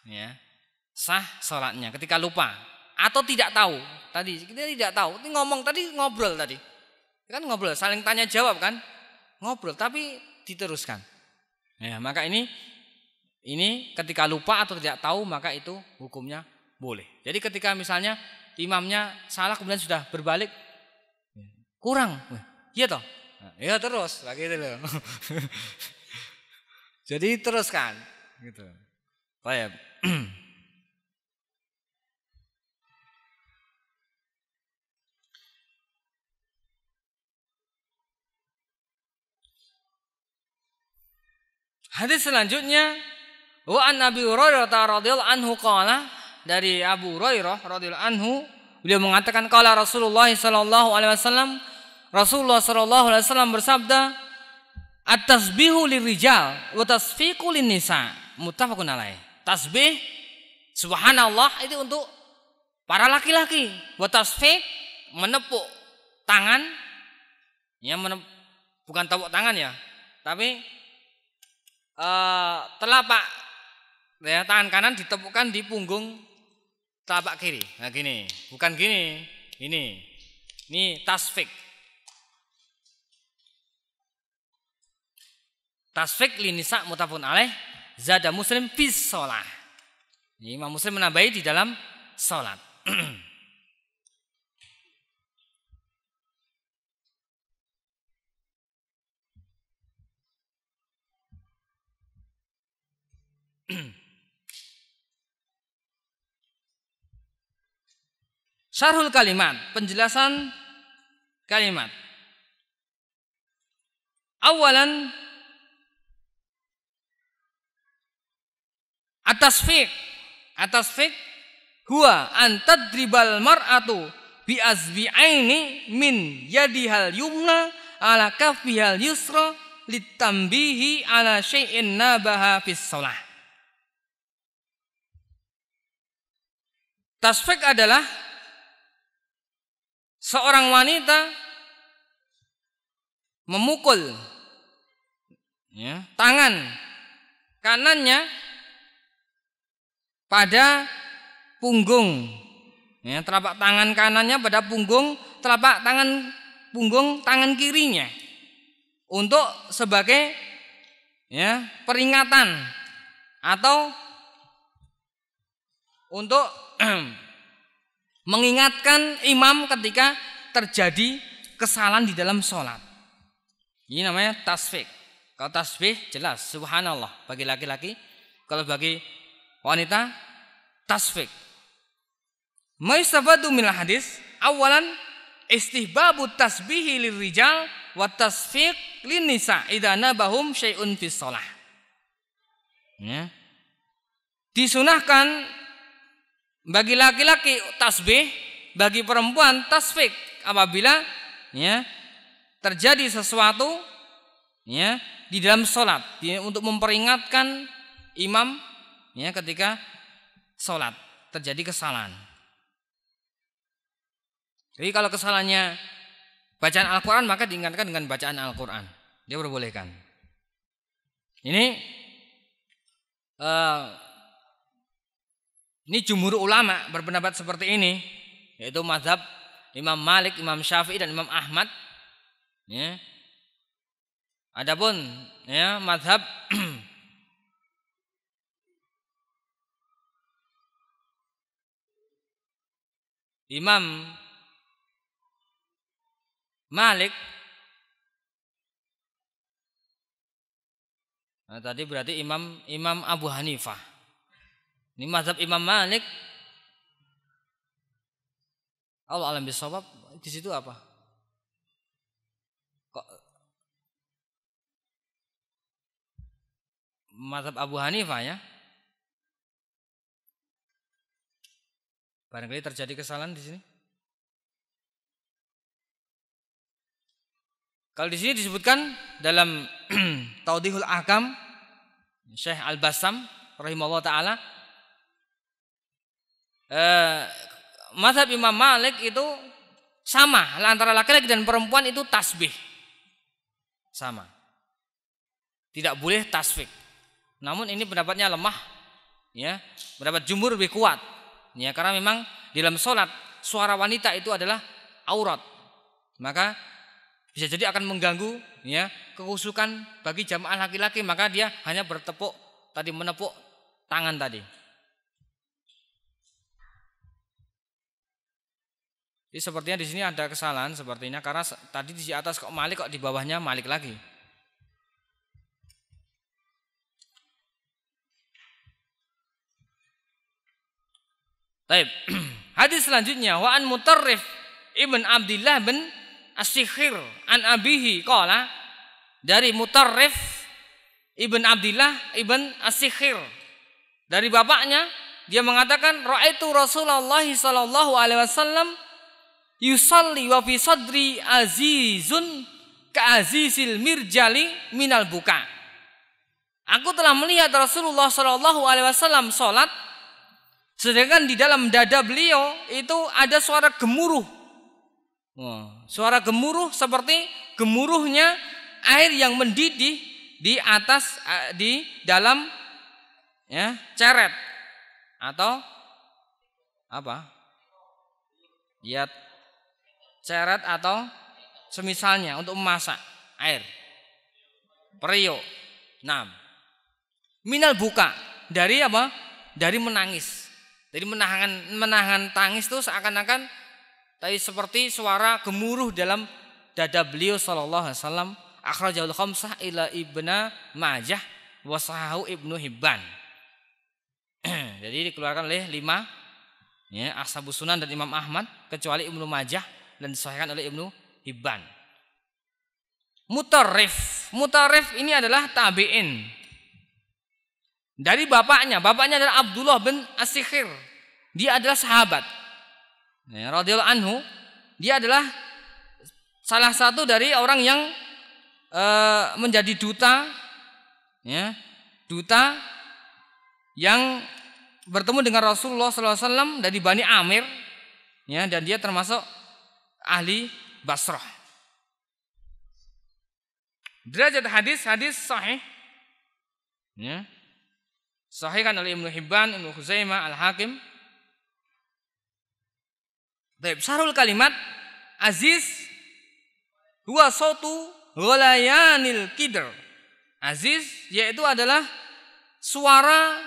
A: ya. Sah sholatnya ketika lupa atau tidak tahu. Tadi kita tidak tahu. Ini ngomong tadi ngobrol tadi. Kan ngobrol, saling tanya jawab kan? Ngobrol tapi diteruskan. Ya, maka ini ini ketika lupa atau tidak tahu maka itu hukumnya boleh. Jadi ketika misalnya imamnya salah kemudian sudah berbalik kurang. Iya toh? Nah, ya terus, lagi itu loh. Jadi teruskan gitu. Baik. Hadis selanjutnya wa an Abi Hurairah radhiyallahu anhu qala dari Abu Hurairah radhiyallahu anhu beliau mengatakan qala Rasulullah sallallahu alaihi wasallam Rasulullah Shallallahu Alaihi Wasallam bersabda, atas bihu lirijal, watasfiku nisa. Mutafakun alai Tasbih, subhanallah itu untuk para laki-laki. atas fik, menepuk tangan, ya menep, bukan tepuk tangan ya, tapi uh, telapak ya, tangan kanan ditepukkan di punggung telapak kiri. Nah gini, bukan gini, ini, ini tasfik Tasfik linisa mutafun alaih zada muslim fis sholah. Imam Muslim menambahi di dalam sholat. Syarhul kalimat, penjelasan kalimat. Awalan atas fik atas fik huwa antad dribal mar'atu bi azbi'aini min yadihal yumna ala kafihal yusra litambihi ala syai'in nabaha fis shalah Tasfik adalah seorang wanita memukul ya, tangan kanannya pada punggung ya, telapak tangan kanannya pada punggung telapak tangan punggung tangan kirinya untuk sebagai ya peringatan atau untuk mengingatkan imam ketika terjadi kesalahan di dalam sholat. Ini namanya tasfik. Kalau tasbih jelas subhanallah bagi laki-laki, kalau bagi wanita tasfik. Maistafadu min hadis awalan istihbabu tasbihi lirijal wa tasfiq linisa idana bahum syai'un fi shalah. Ya. Disunahkan bagi laki-laki tasbih, bagi perempuan tasfik apabila ya terjadi sesuatu ya di dalam salat ya, untuk memperingatkan imam ya ketika sholat terjadi kesalahan. Jadi kalau kesalahannya bacaan Al-Quran maka diingatkan dengan bacaan Al-Quran. Dia berbolehkan. Ini uh, ini jumhur ulama berpendapat seperti ini, yaitu mazhab Imam Malik, Imam Syafi'i dan Imam Ahmad. Ya. Adapun ya mazhab Imam Malik Nah, tadi berarti Imam Imam Abu Hanifah. Ini mazhab Imam Malik. Allah alam bisawab di situ apa? Kok mazhab Abu Hanifah ya? Barangkali terjadi kesalahan di sini. Kalau di sini disebutkan dalam Taudihul Akam, Syekh Al-Basam rahimahullah taala eh Imam Malik itu sama antara laki-laki dan perempuan itu tasbih. Sama. Tidak boleh tasfik. Namun ini pendapatnya lemah ya, pendapat jumhur lebih kuat Ya, karena memang di dalam sholat suara wanita itu adalah aurat. Maka bisa jadi akan mengganggu ya kekhusukan bagi jamaah laki-laki maka dia hanya bertepuk tadi menepuk tangan tadi. Jadi sepertinya di sini ada kesalahan sepertinya karena tadi di atas kok Malik kok di bawahnya Malik lagi. Taib. Hadis selanjutnya wa an Mutarrif Ibn Abdullah bin Asyikhir an abihi qala dari Mutarrif Ibn Abdullah Ibn Asyikhir dari bapaknya dia mengatakan raaitu Rasulullah sallallahu alaihi wasallam yusalli wa fi sadri azizun ka azizil mirjali minal buka. Aku telah melihat Rasulullah sallallahu alaihi wasallam salat Sedangkan di dalam dada beliau itu ada suara gemuruh. Suara gemuruh seperti gemuruhnya air yang mendidih di atas di dalam ya ceret atau apa? Ya ceret atau semisalnya untuk memasak air. Perio. 6. Nah, minal buka dari apa? Dari menangis. Jadi menahan menahan tangis itu seakan-akan tadi seperti suara gemuruh dalam dada beliau sallallahu alaihi wasallam akhrajul khamsah ila ibna majah wasahau ibnu hibban. Jadi dikeluarkan oleh lima ya, ashabus sunan dan Imam Ahmad kecuali Ibnu Majah dan disahihkan oleh Ibnu Hibban. Mutarif, mutarif ini adalah tabi'in dari bapaknya, bapaknya adalah Abdullah bin Asikhir. Dia adalah sahabat. Ya, anhu, dia adalah salah satu dari orang yang eh, menjadi duta ya, duta yang bertemu dengan Rasulullah SAW dari Bani Amir ya, dan dia termasuk ahli Basrah. Derajat hadis hadis sahih ya. Sahihkan oleh Ibnu Hibban, Ibnu Khuzaimah, Al-Hakim. Baik, sarul kalimat aziz huwa sautu ghalayanil kidr. Aziz yaitu adalah suara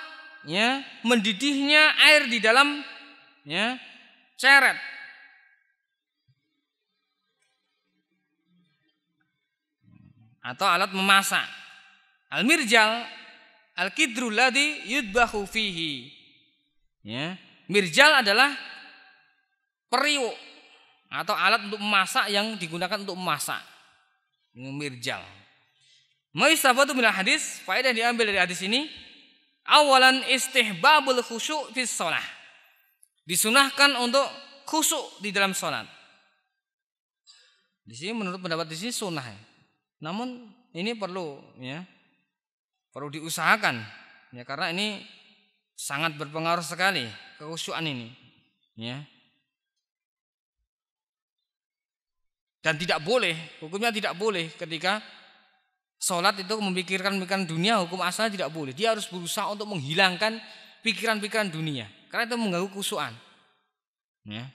A: ya mendidihnya air di dalam ya ceret. Atau alat memasak. Al-mirjal Al-kidru ladi yudbahu fihi. Ya. Mirjal adalah periuk atau alat untuk memasak yang digunakan untuk memasak. Mirjal. itu bila hadis, faedah yang diambil dari hadis ini, awalan istihbabul khusyuk fi shalah. Disunahkan untuk khusyuk di dalam salat. Di sini menurut pendapat di sini sunnah. Ya. Namun ini perlu ya Perlu diusahakan ya karena ini sangat berpengaruh sekali kekhusyuan ini ya. Dan tidak boleh, hukumnya tidak boleh ketika sholat itu memikirkan pikiran dunia, hukum asal tidak boleh. Dia harus berusaha untuk menghilangkan pikiran-pikiran dunia, karena itu mengganggu kehusuan. Ya.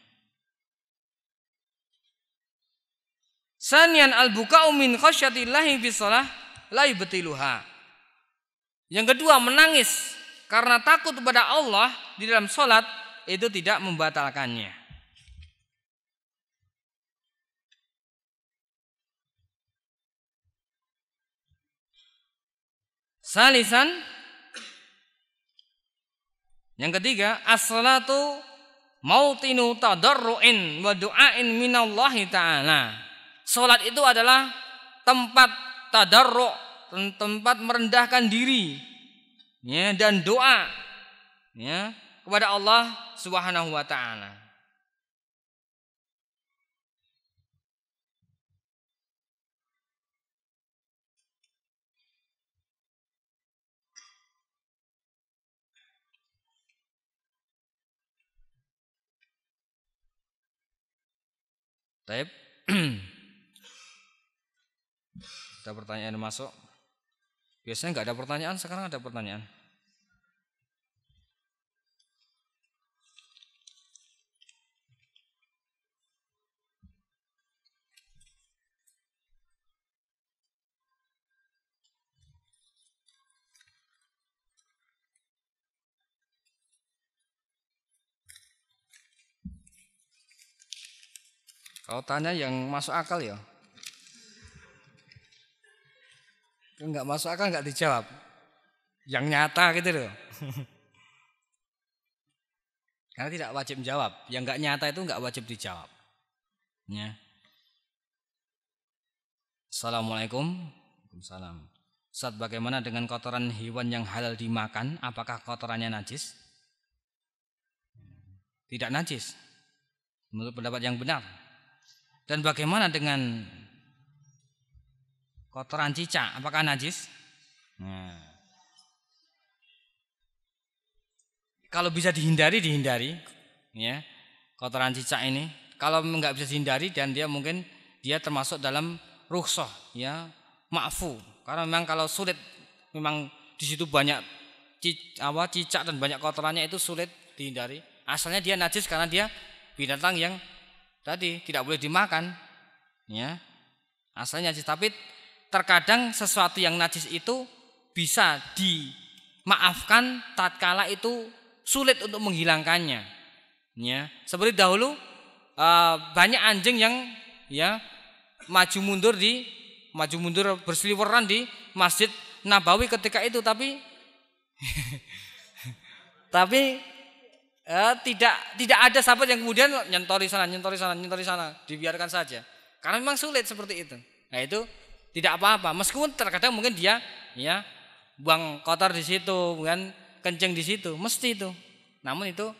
A: Sanian al-buka'u min khasyatillahi fi shalah la yubtiluha. Yang kedua, menangis karena takut kepada Allah di dalam sholat itu tidak membatalkannya. Salisan Yang ketiga, as-salatu mautinu tadarru'in wa du'ain minallahi ta'ala. Salat itu adalah tempat tadarru' tempat merendahkan diri ya, dan doa ya, kepada Allah Subhanahu wa taala. Taib. Ada pertanyaan masuk? Biasanya nggak ada pertanyaan, sekarang ada pertanyaan. Kalau tanya yang masuk akal ya, Enggak masuk akal enggak dijawab. Yang nyata gitu loh. Karena tidak wajib menjawab. Yang enggak nyata itu enggak wajib dijawab. Ya. Assalamualaikum. Waalaikumsalam. saat bagaimana dengan kotoran hewan yang halal dimakan? Apakah kotorannya najis? Tidak najis. Menurut pendapat yang benar. Dan bagaimana dengan kotoran cicak apakah najis? Nah. Kalau bisa dihindari dihindari, ya kotoran cicak ini. Kalau nggak bisa dihindari dan dia mungkin dia termasuk dalam rukshoh, ya maafu. Karena memang kalau sulit memang di situ banyak cicak, cicak dan banyak kotorannya itu sulit dihindari. Asalnya dia najis karena dia binatang yang tadi tidak boleh dimakan, ya. Asalnya najis tapi terkadang sesuatu yang najis itu bisa dimaafkan tatkala itu sulit untuk menghilangkannya. Ya, seperti dahulu eh, banyak anjing yang ya maju mundur di maju mundur berseliweran di Masjid Nabawi ketika itu tapi tapi eh, tidak tidak ada sahabat yang kemudian nyentori sana nyentori sana nyentori sana dibiarkan saja karena memang sulit seperti itu. Nah itu tidak apa-apa. Meskipun terkadang mungkin dia ya buang kotor di situ, bukan kenceng di situ, mesti itu. Namun itu uh,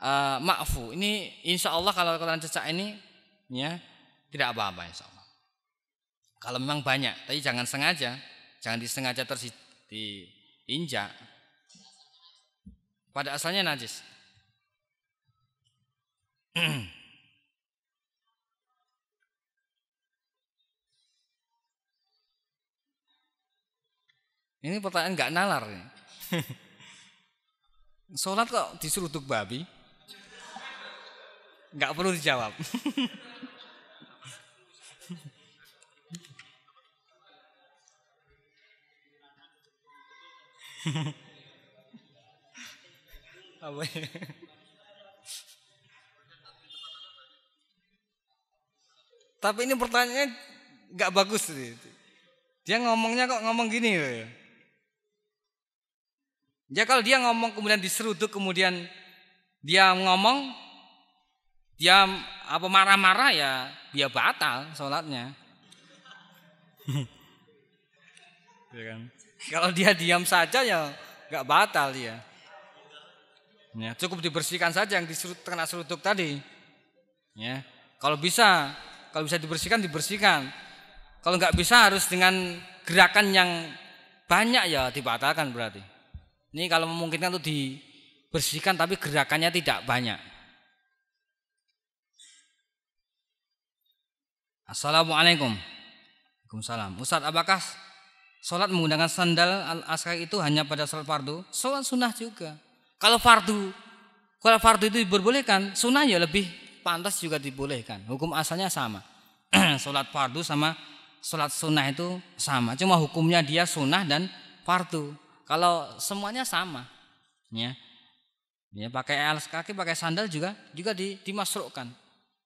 A: eh, maafu. Ini insya Allah kalau kotoran cecak ini ya tidak apa-apa insya Allah. Kalau memang banyak, tapi jangan sengaja, jangan disengaja terus diinjak. Pada asalnya najis. Ini pertanyaan nggak nalar nih. Sholat kok disuruh untuk babi? Nggak perlu dijawab. Apa ya? Tapi ini pertanyaannya nggak bagus. sih. Dia ngomongnya kok ngomong gini Ya. Ya kalau dia ngomong kemudian diseruduk kemudian dia ngomong dia apa marah-marah ya dia batal sholatnya.
B: ya kan?
A: Kalau dia diam saja ya nggak batal dia. Ya, cukup dibersihkan saja yang diserut terkena serutuk tadi. Ya. Kalau bisa, kalau bisa dibersihkan dibersihkan. Kalau nggak bisa harus dengan gerakan yang banyak ya dibatalkan berarti. Ini kalau memungkinkan untuk dibersihkan tapi gerakannya tidak banyak. Assalamualaikum. Waalaikumsalam. Ustaz, apakah sholat menggunakan sandal al-askar itu hanya pada sholat fardu? Sholat sunnah juga. Kalau fardu, kalau fardu itu diperbolehkan, sunnah ya lebih pantas juga dibolehkan. Hukum asalnya sama. sholat fardu sama sholat sunnah itu sama. Cuma hukumnya dia sunnah dan fardu. Kalau semuanya sama, ya, ya pakai alas kaki, pakai sandal juga juga di, dimasrukkan.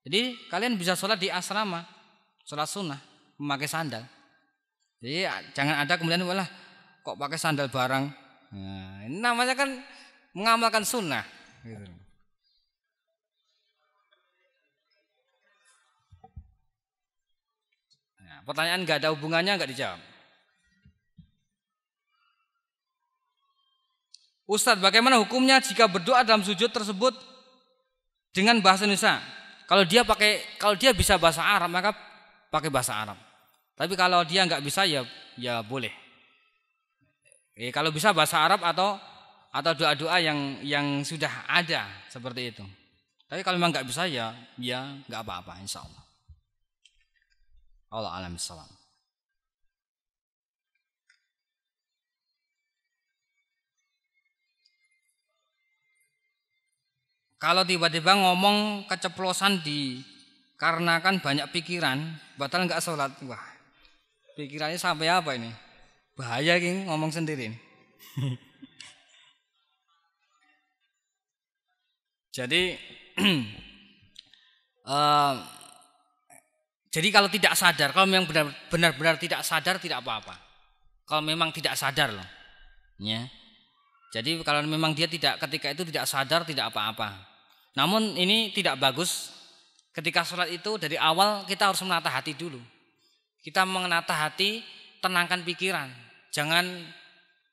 A: Jadi kalian bisa sholat di asrama, sholat sunnah memakai sandal. Jadi jangan ada kemudian walah kok pakai sandal barang. Nah, ini namanya kan mengamalkan sunnah. Gitu. Nah, pertanyaan nggak ada hubungannya nggak dijawab. Ustadz, bagaimana hukumnya jika berdoa dalam sujud tersebut dengan bahasa Indonesia? Kalau dia pakai, kalau dia bisa bahasa Arab maka pakai bahasa Arab. Tapi kalau dia nggak bisa ya ya boleh. Eh, kalau bisa bahasa Arab atau atau doa-doa yang yang sudah ada seperti itu. Tapi kalau memang nggak bisa ya ya nggak apa-apa, insya Allah. Allah alam salam. Kalau tiba-tiba ngomong keceplosan di karena kan banyak pikiran, batal nggak sholat. Wah, pikirannya sampai apa ini? Bahaya ini ngomong sendiri. jadi uh, jadi kalau tidak sadar, kalau memang benar-benar tidak sadar tidak apa-apa. Kalau memang tidak sadar loh. Ya. Jadi kalau memang dia tidak ketika itu tidak sadar tidak apa-apa. Namun ini tidak bagus. Ketika sholat itu dari awal kita harus menata hati dulu. Kita menata hati, tenangkan pikiran. Jangan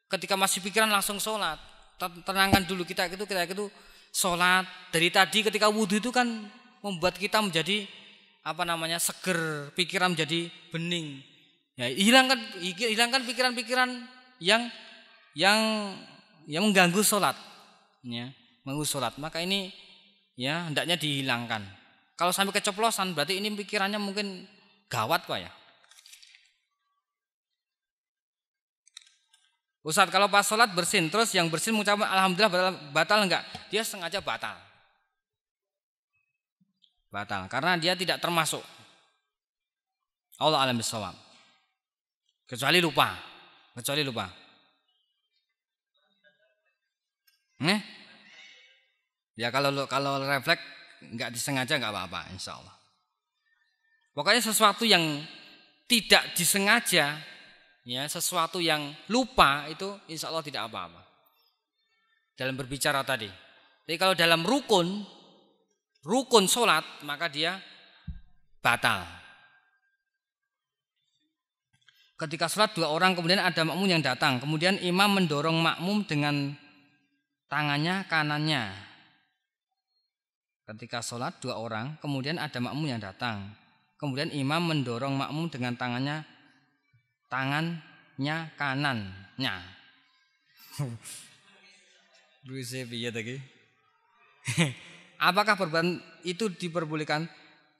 A: ketika masih pikiran langsung sholat. Tenangkan dulu kita itu kita itu sholat. Dari tadi ketika wudhu itu kan membuat kita menjadi apa namanya seger, pikiran menjadi bening. Ya, hilangkan hilangkan pikiran-pikiran yang yang yang mengganggu sholat. Ya, mengganggu sholat. Maka ini ya hendaknya dihilangkan. Kalau sampai keceplosan berarti ini pikirannya mungkin gawat kok ya. Ustaz kalau pas sholat bersin terus yang bersin mengucapkan alhamdulillah batal, batal enggak? Dia sengaja batal. Batal karena dia tidak termasuk. Allah alam bisawab. Kecuali lupa. Kecuali lupa. Hmm? Ya kalau kalau refleks nggak disengaja nggak apa-apa, insya Allah. Pokoknya sesuatu yang tidak disengaja, ya sesuatu yang lupa itu insya Allah tidak apa-apa. Dalam berbicara tadi. Tapi kalau dalam rukun, rukun sholat maka dia batal. Ketika sholat dua orang kemudian ada makmum yang datang. Kemudian imam mendorong makmum dengan tangannya kanannya Ketika sholat dua orang, kemudian ada makmum yang datang. Kemudian imam mendorong makmum dengan tangannya, tangannya kanannya. Luise Apakah perbuatan itu diperbolehkan?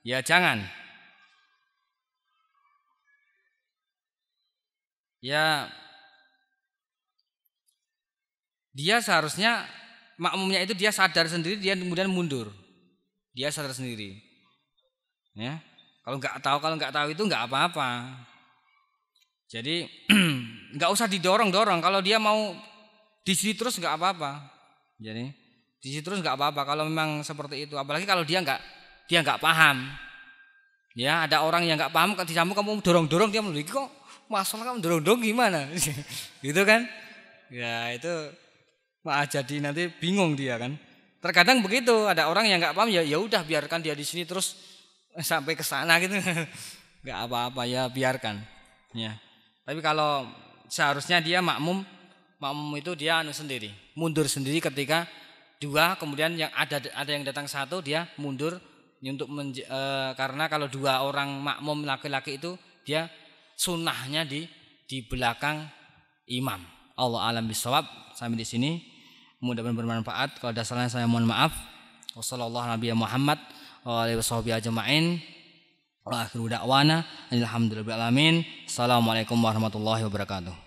A: Ya jangan. Ya dia seharusnya makmumnya itu dia sadar sendiri dia kemudian mundur. Dia sadar sendiri. Ya. Kalau nggak tahu kalau nggak tahu itu nggak apa-apa. Jadi nggak usah didorong-dorong. Kalau dia mau di sini terus nggak apa-apa. Jadi di sini terus nggak apa-apa. Kalau memang seperti itu, apalagi kalau dia nggak dia nggak paham. Ya ada orang yang nggak paham di kamu kamu dorong-dorong dia menulis kok masalah kamu dorong-dorong gimana? gitu kan? Ya itu mak jadi nanti bingung dia kan. Terkadang begitu, ada orang yang nggak paham ya ya udah biarkan dia di sini terus sampai ke sana gitu. nggak apa-apa ya biarkan. Ya. Tapi kalau seharusnya dia makmum, makmum itu dia anu sendiri, mundur sendiri ketika dua kemudian yang ada ada yang datang satu dia mundur untuk menje, e, karena kalau dua orang makmum laki-laki itu dia sunnahnya di di belakang imam. Allah alam bisawab sampai di sini mudah-mudahan bermanfaat kalau ada salahnya saya mohon maaf Wassalamualaikum Muhammad warahmatullahi wabarakatuh